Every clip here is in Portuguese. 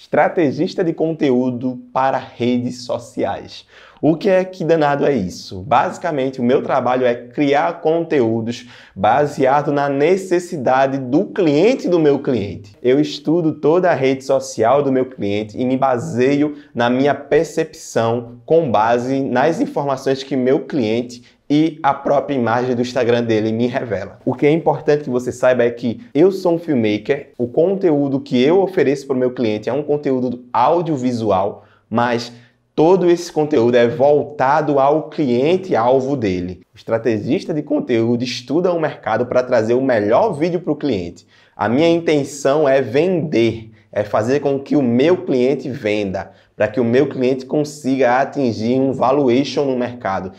Estrategista de conteúdo para redes sociais. O que é que danado é isso? Basicamente, o meu trabalho é criar conteúdos baseado na necessidade do cliente do meu cliente. Eu estudo toda a rede social do meu cliente e me baseio na minha percepção com base nas informações que meu cliente e a própria imagem do Instagram dele me revela. O que é importante que você saiba é que eu sou um filmmaker, o conteúdo que eu ofereço para o meu cliente é um conteúdo audiovisual, mas todo esse conteúdo é voltado ao cliente alvo dele. O estrategista de conteúdo estuda o mercado para trazer o melhor vídeo para o cliente. A minha intenção é vender, é fazer com que o meu cliente venda, para que o meu cliente consiga atingir um valuation no mercado,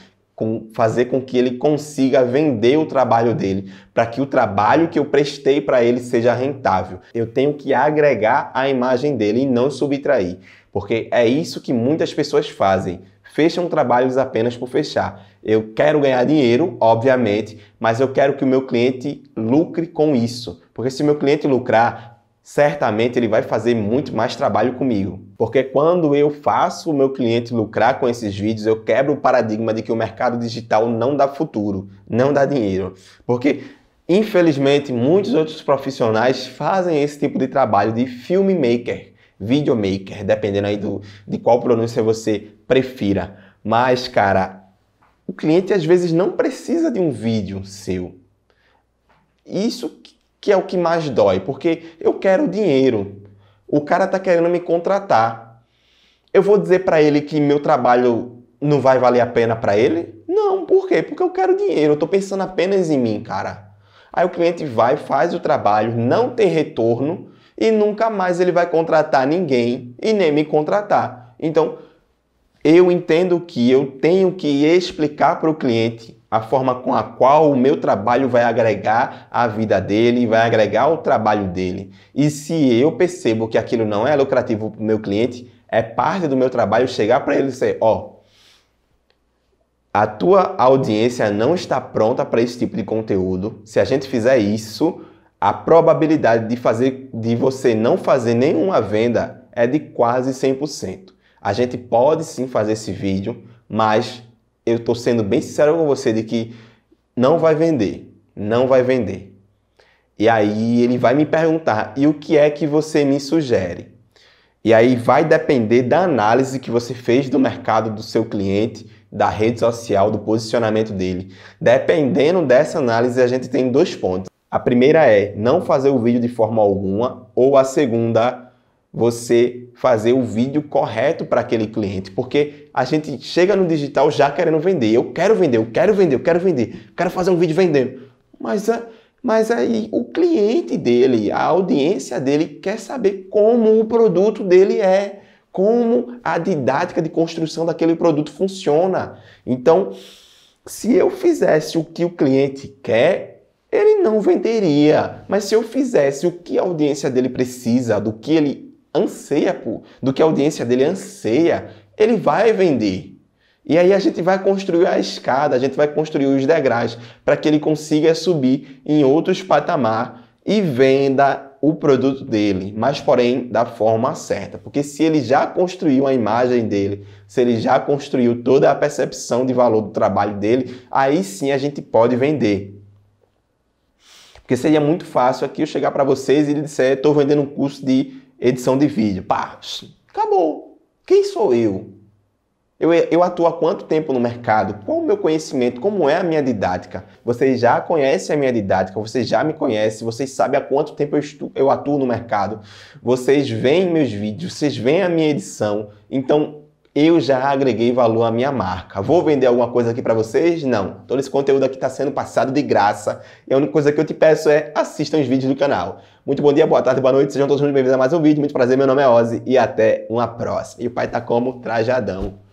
com fazer com que ele consiga vender o trabalho dele, para que o trabalho que eu prestei para ele seja rentável. Eu tenho que agregar a imagem dele e não subtrair, porque é isso que muitas pessoas fazem. Fecham trabalhos apenas por fechar. Eu quero ganhar dinheiro, obviamente, mas eu quero que o meu cliente lucre com isso. Porque se meu cliente lucrar, certamente ele vai fazer muito mais trabalho comigo. Porque quando eu faço o meu cliente lucrar com esses vídeos, eu quebro o paradigma de que o mercado digital não dá futuro, não dá dinheiro. Porque Infelizmente, muitos outros profissionais fazem esse tipo de trabalho de filmmaker, videomaker, dependendo aí do, de qual pronúncia você prefira. Mas, cara, o cliente às vezes não precisa de um vídeo seu. Isso que é o que mais dói, porque eu quero dinheiro. O cara tá querendo me contratar. Eu vou dizer para ele que meu trabalho não vai valer a pena para ele? Não, por quê? Porque eu quero dinheiro, eu tô pensando apenas em mim, cara. Aí o cliente vai, faz o trabalho, não tem retorno e nunca mais ele vai contratar ninguém e nem me contratar. Então, eu entendo que eu tenho que explicar para o cliente a forma com a qual o meu trabalho vai agregar à vida dele, vai agregar ao trabalho dele. E se eu percebo que aquilo não é lucrativo para o meu cliente, é parte do meu trabalho chegar para ele e dizer: ó, oh, a tua audiência não está pronta para esse tipo de conteúdo. Se a gente fizer isso, a probabilidade de fazer de você não fazer nenhuma venda é de quase 100%. A gente pode sim fazer esse vídeo, mas eu estou sendo bem sincero com você de que não vai vender, não vai vender. E aí ele vai me perguntar: e o que é que você me sugere? E aí vai depender da análise que você fez do mercado do seu cliente, da rede social, do posicionamento dele. Dependendo dessa análise, a gente tem dois pontos. A primeira é não fazer o vídeo de forma alguma, ou a segunda você fazer o vídeo correto para aquele cliente, porque a gente chega no digital já querendo vender. Eu quero vender, eu quero vender, eu quero vender, quero fazer um vídeo vendendo. Mas, é, mas aí é, o cliente dele, a audiência dele quer saber como o produto dele é, como a didática de construção daquele produto funciona. Então, se eu fizesse o que o cliente quer, ele não venderia. Mas se eu fizesse o que a audiência dele precisa, do que ele anseia, pô, do que a audiência dele anseia, ele vai vender. E aí a gente vai construir a escada, a gente vai construir os degraus para que ele consiga subir em outros patamar e venda o produto dele, mas porém da forma certa, porque se ele já construiu a imagem dele, se ele já construiu toda a percepção de valor do trabalho dele, aí sim a gente pode vender. Porque seria muito fácil aqui eu chegar para vocês e lhe disser, estou é, vendendo um curso de edição de vídeo. Pá, acabou. Quem sou eu? Eu, eu atuo há quanto tempo no mercado? Qual o meu conhecimento? Como é a minha didática? Vocês já conhecem a minha didática, vocês já me conhecem, vocês sabem há quanto tempo eu, estu, eu atuo no mercado. Vocês veem meus vídeos, vocês veem a minha edição. Então, eu já agreguei valor à minha marca. Vou vender alguma coisa aqui para vocês? Não. Todo esse conteúdo aqui está sendo passado de graça. E a única coisa que eu te peço é assistam os vídeos do canal. Muito bom dia, boa tarde, boa noite. Sejam todos muito bem-vindos a mais um vídeo. Muito prazer, meu nome é Ozzy e até uma próxima. E o pai tá como? Trajadão.